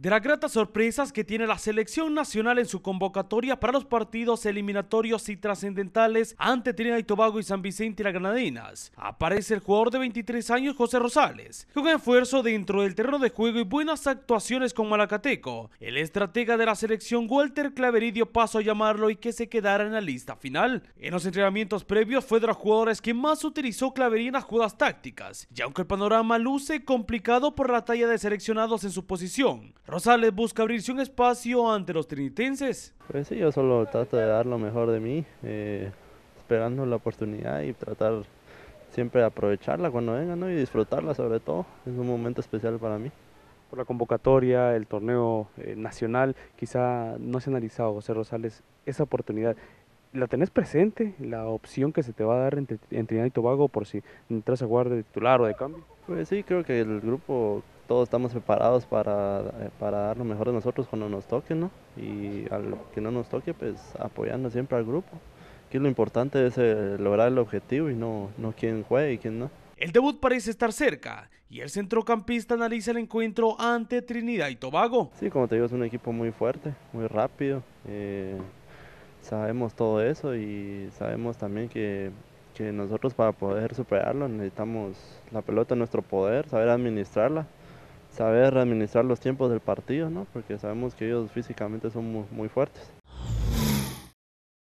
De las gratas sorpresas que tiene la selección nacional en su convocatoria para los partidos eliminatorios y trascendentales ante Trinidad y Tobago y San Vicente y las Granadinas, aparece el jugador de 23 años José Rosales, con esfuerzo dentro del terreno de juego y buenas actuaciones con Malacateco. El estratega de la selección Walter Claveridio pasó a llamarlo y que se quedara en la lista final. En los entrenamientos previos fue de los jugadores que más utilizó Claverín en las jugadas tácticas, y aunque el panorama luce complicado por la talla de seleccionados en su posición, Rosales busca abrirse un espacio ante los trinitenses. Pues sí, yo solo trato de dar lo mejor de mí, eh, esperando la oportunidad y tratar siempre de aprovecharla cuando venga ¿no? y disfrutarla sobre todo. Es un momento especial para mí. Por la convocatoria, el torneo eh, nacional, quizá no se ha analizado, José Rosales, esa oportunidad. ¿La tenés presente, la opción que se te va a dar en, en Trinidad y Tobago por si entras a jugar de titular o de cambio? Pues sí, creo que el grupo todos estamos preparados eh, para, dar lo mejor de nosotros cuando nos toque, ¿no? Y al que no nos toque, pues apoyando siempre al grupo. Que lo importante es eh, lograr el objetivo y no, no quién juegue y quién no. El debut parece estar cerca y el centrocampista analiza el encuentro ante Trinidad y Tobago. Sí, como te digo, es un equipo muy fuerte, muy rápido. Eh, sabemos todo eso y sabemos también que, que nosotros para poder superarlo necesitamos la pelota en nuestro poder, saber administrarla saber administrar los tiempos del partido, ¿no? Porque sabemos que ellos físicamente son muy, muy fuertes.